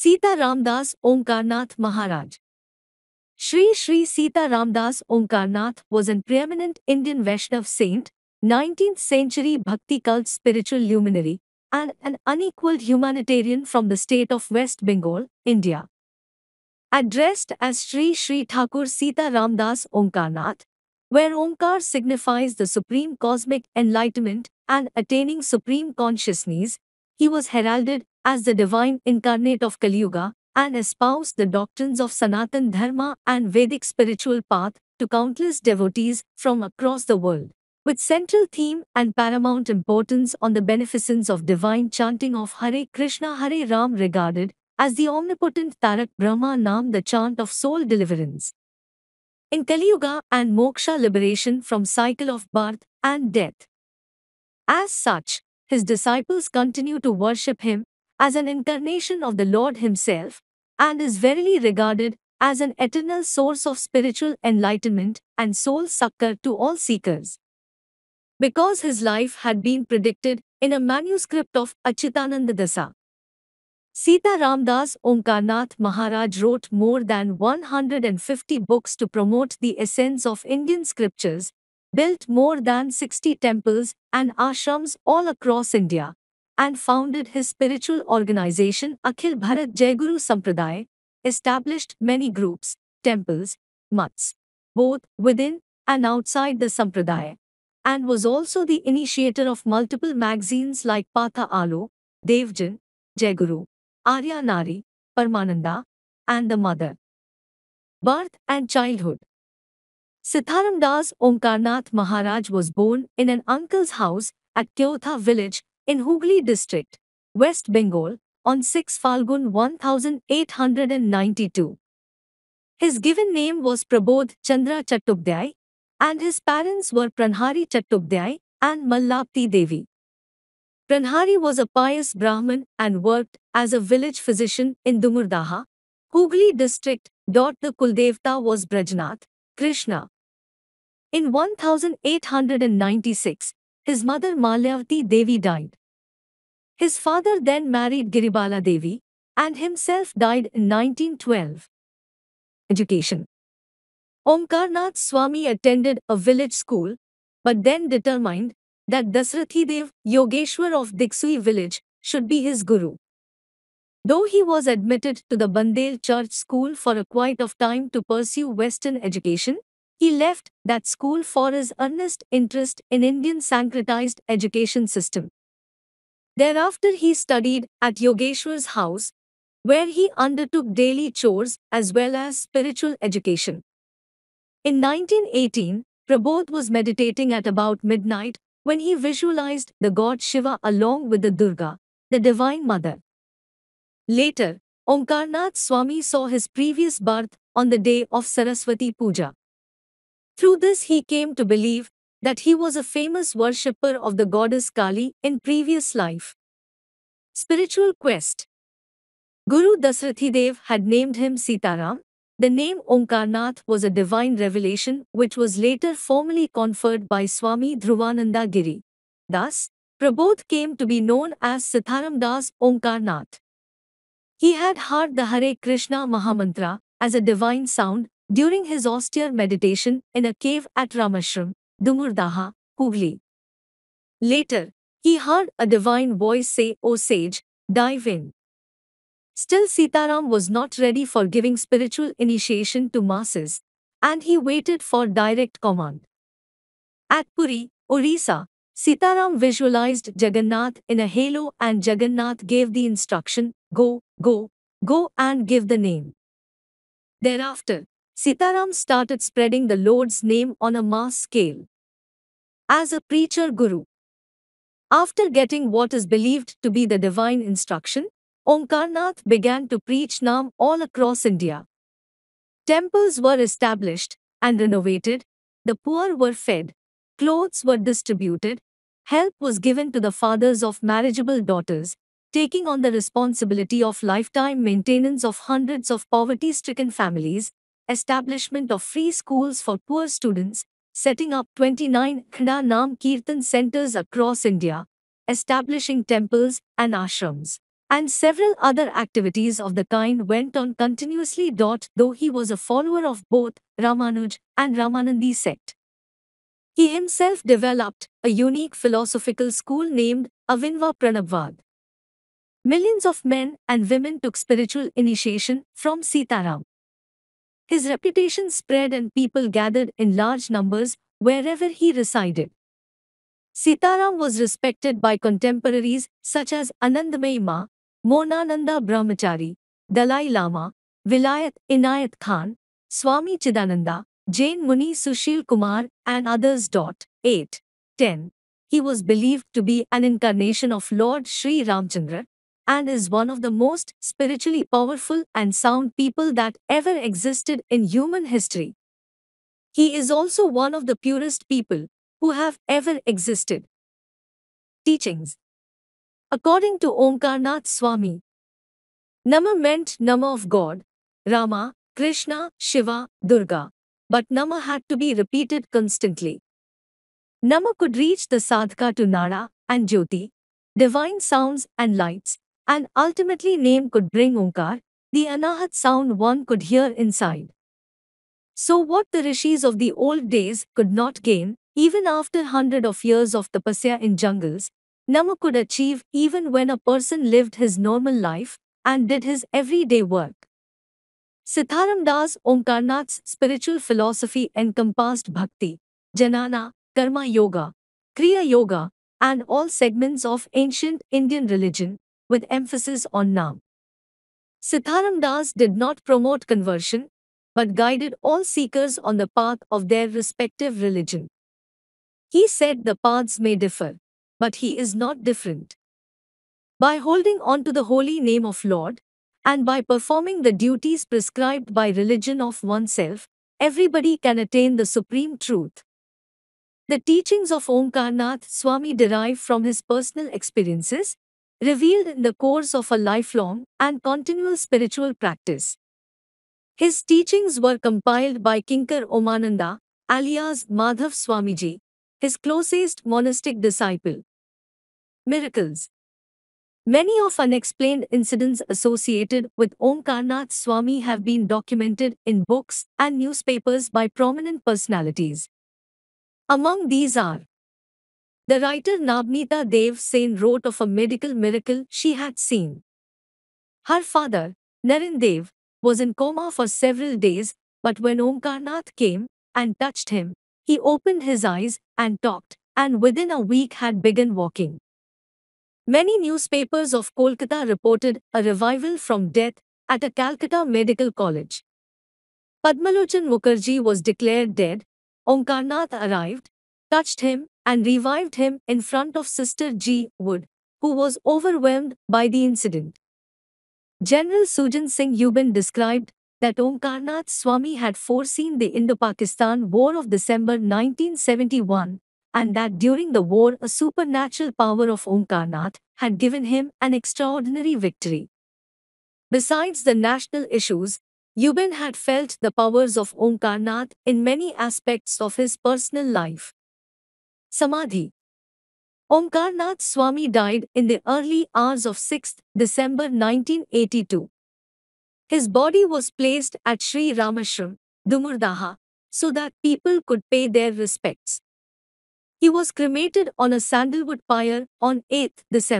Sita Ramdas Omkarnath Maharaj. Sri Sri Sita Ramdas Omkarnath was an preeminent Indian Vaishnav saint, 19th century Bhakti cult spiritual luminary, and an unequaled humanitarian from the state of West Bengal, India. Addressed as Sri Sri Thakur Sita Ramdas Omkarnath, where Omkar signifies the supreme cosmic enlightenment and attaining supreme consciousness, he was heralded as the divine incarnate of Kali Yuga and espoused the doctrines of Sanatan Dharma and Vedic spiritual path to countless devotees from across the world. With central theme and paramount importance on the beneficence of divine chanting of Hare Krishna Hare Ram regarded as the omnipotent Tarak Brahma Nam the chant of soul deliverance. In Kali Yuga and Moksha liberation from cycle of birth and death. As such, his disciples continue to worship him as an incarnation of the Lord Himself, and is verily regarded as an eternal source of spiritual enlightenment and soul succor to all seekers. Because his life had been predicted in a manuscript of Achitananda Dasa. Sita Ramdas Omkarnath Maharaj wrote more than 150 books to promote the essence of Indian scriptures, built more than 60 temples and ashrams all across India, and founded his spiritual organization Akhil Bharat Jaiguru Sampradaya, established many groups, temples, mutts, both within and outside the Sampradaya, and was also the initiator of multiple magazines like Patha Alo, Devjan, Jaiguru, Arya Nari, Parmananda, and The Mother. Birth and Childhood Sitharam Das Omkarnath Maharaj was born in an uncle's house at Kyotha village in Hooghly district, West Bengal, on 6 Falgun 1892. His given name was Prabodh Chandra Chattopadhyay, and his parents were Pranhari Chattopadhyay and Mallapti Devi. Pranhari was a pious Brahmin and worked as a village physician in Dumurdaha, Hooghly district. The Kuldevta was Brajnath, Krishna. In 1896, his mother Malayavati Devi died. His father then married Giribala Devi and himself died in 1912. Education Omkarnath Swami attended a village school but then determined that Dasrathi Dev Yogeshwar of Diksui village should be his guru. Though he was admitted to the Bandel Church School for a quite of time to pursue Western education, he left that school for his earnest interest in Indian syncretized education system. Thereafter he studied at Yogeshwar's house, where he undertook daily chores as well as spiritual education. In 1918, Prabodh was meditating at about midnight when he visualized the god Shiva along with the Durga, the Divine Mother. Later, Omkarnath Swami saw his previous birth on the day of Saraswati Puja. Through this he came to believe that he was a famous worshipper of the goddess Kali in previous life. Spiritual Quest Guru Dasrathidev had named him Sitaram. The name Omkarnath was a divine revelation which was later formally conferred by Swami Dhruvananda Giri. Thus, Prabodh came to be known as Sitaram Das Omkarnath. He had heard the Hare Krishna Mahamantra as a divine sound during his austere meditation in a cave at Ramashram, Dumurdaha, Hooghly. Later, he heard a divine voice say, O sage, dive in. Still, Sitaram was not ready for giving spiritual initiation to masses, and he waited for direct command. At Puri, Orissa, Sitaram visualized Jagannath in a halo and Jagannath gave the instruction, Go, go, go and give the name. Thereafter, Sitaram started spreading the Lord's name on a mass scale. As a preacher guru, after getting what is believed to be the divine instruction, Omkarnath began to preach Nam all across India. Temples were established and renovated, the poor were fed, clothes were distributed, help was given to the fathers of marriageable daughters, taking on the responsibility of lifetime maintenance of hundreds of poverty stricken families, establishment of free schools for poor students, setting up 29 Khanda Nam Kirtan centers across India, establishing temples and ashrams, and several other activities of the kind went on continuously. Though he was a follower of both Ramanuj and Ramanandi sect. He himself developed a unique philosophical school named Avinva Pranabvad. Millions of men and women took spiritual initiation from Sitaram. His reputation spread and people gathered in large numbers wherever he resided. Sitaram was respected by contemporaries such as Anandamay Ma, Monananda Brahmachari, Dalai Lama, Vilayat Inayat Khan, Swami Chidananda, Jain Muni Sushil Kumar and others. 8. 10. He was believed to be an incarnation of Lord Sri Ramchandra, and is one of the most spiritually powerful and sound people that ever existed in human history. He is also one of the purest people who have ever existed. Teachings According to Omkarnath Swami, Nama meant Nama of God, Rama, Krishna, Shiva, Durga, but Nama had to be repeated constantly. Nama could reach the sadhaka to Nara and Jyoti, divine sounds and lights, and ultimately name could bring Omkar, oh the Anahat sound one could hear inside. So what the rishis of the old days could not gain, even after hundred of years of tapasya in jungles, Nama could achieve even when a person lived his normal life and did his everyday work. Sitharam Das Omkarnath's spiritual philosophy encompassed bhakti, jnana, karma yoga, kriya yoga, and all segments of ancient Indian religion, with emphasis on naam, Sitharam Das did not promote conversion, but guided all seekers on the path of their respective religion. He said the paths may differ, but he is not different. By holding on to the holy name of Lord, and by performing the duties prescribed by religion of oneself, everybody can attain the supreme truth. The teachings of Omkarnath Swami derive from his personal experiences revealed in the course of a lifelong and continual spiritual practice. His teachings were compiled by Kinkar Omananda, alias Madhav Swamiji, his closest monastic disciple. Miracles Many of unexplained incidents associated with Omkarnath Swami have been documented in books and newspapers by prominent personalities. Among these are the writer Nabnita Dev Sen wrote of a medical miracle she had seen. Her father, Narindev, was in coma for several days, but when Omkarnath came and touched him, he opened his eyes and talked, and within a week had begun walking. Many newspapers of Kolkata reported a revival from death at a Calcutta medical college. Padmalochan Mukherjee was declared dead. Omkarnath arrived, touched him, and revived him in front of Sister G. Wood, who was overwhelmed by the incident. General Sujan Singh Yubin described that Omkarnath Swami had foreseen the Indo-Pakistan War of December 1971 and that during the war a supernatural power of Omkarnath had given him an extraordinary victory. Besides the national issues, Yubin had felt the powers of Omkarnath in many aspects of his personal life. Samadhi Omkarnath Swami died in the early hours of sixth December 1982. His body was placed at Sri Ramashram, Dumurdaha, so that people could pay their respects. He was cremated on a sandalwood pyre on eighth December.